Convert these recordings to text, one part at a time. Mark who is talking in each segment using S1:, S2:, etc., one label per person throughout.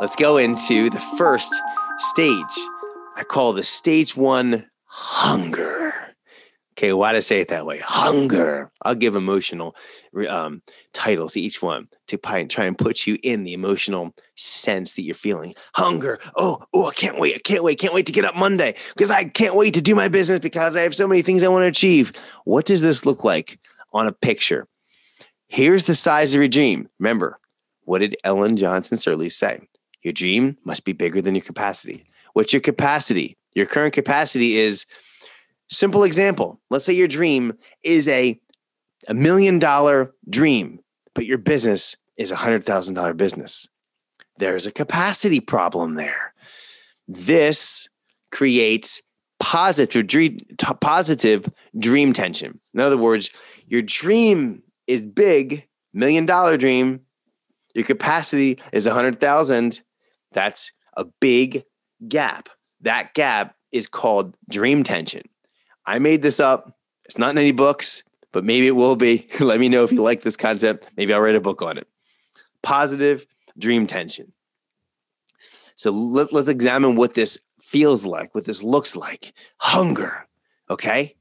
S1: let's go into the first stage. I call the stage one hunger. Okay, why do I say it that way? Hunger. I'll give emotional um, titles to each one to try and put you in the emotional sense that you're feeling. Hunger. Oh, oh, I can't wait. I can't wait. Can't wait to get up Monday because I can't wait to do my business because I have so many things I want to achieve. What does this look like on a picture? Here's the size of your dream. Remember, what did Ellen Johnson Sirleaf say? Your dream must be bigger than your capacity. What's your capacity? Your current capacity is simple example. Let's say your dream is a a million dollar dream, but your business is a hundred thousand dollar business. There's a capacity problem there. This creates positive dream, positive dream tension. In other words, your dream is big, million dollar dream. Your capacity is a hundred thousand. That's a big gap. That gap is called dream tension. I made this up. It's not in any books, but maybe it will be. Let me know if you like this concept. Maybe I'll write a book on it. Positive dream tension. So let, let's examine what this feels like, what this looks like. Hunger, okay?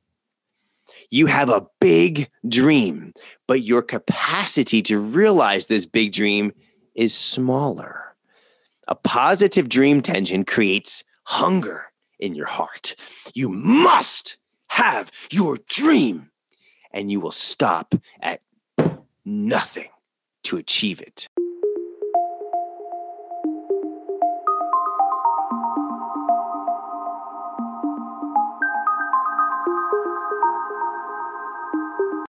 S1: You have a big dream, but your capacity to realize this big dream is smaller. A positive dream tension creates hunger in your heart. You must have your dream, and you will stop at nothing to achieve it.